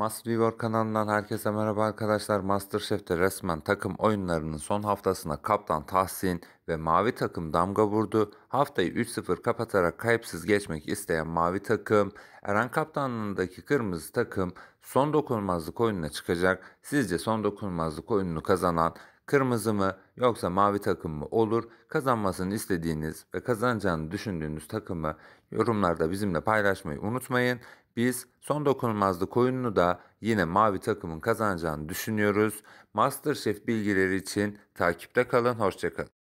Master kanalından herkese merhaba arkadaşlar. Masterchef'te resmen takım oyunlarının son haftasına kaptan Tahsin ve mavi takım damga vurdu. Haftayı 3-0 kapatarak kayıpsız geçmek isteyen mavi takım, Eren kaptanlığındaki kırmızı takım son dokunulmazlık oyununa çıkacak. Sizce son dokunulmazlık oyununu kazanan kırmızı mı yoksa mavi takım mı olur? Kazanmasını istediğiniz ve kazanacağını düşündüğünüz takımı yorumlarda bizimle paylaşmayı unutmayın. Biz son dokunulmazlık oyununu da yine mavi takımın kazanacağını düşünüyoruz. Masterchef bilgileri için takipte kalın, hoşçakalın.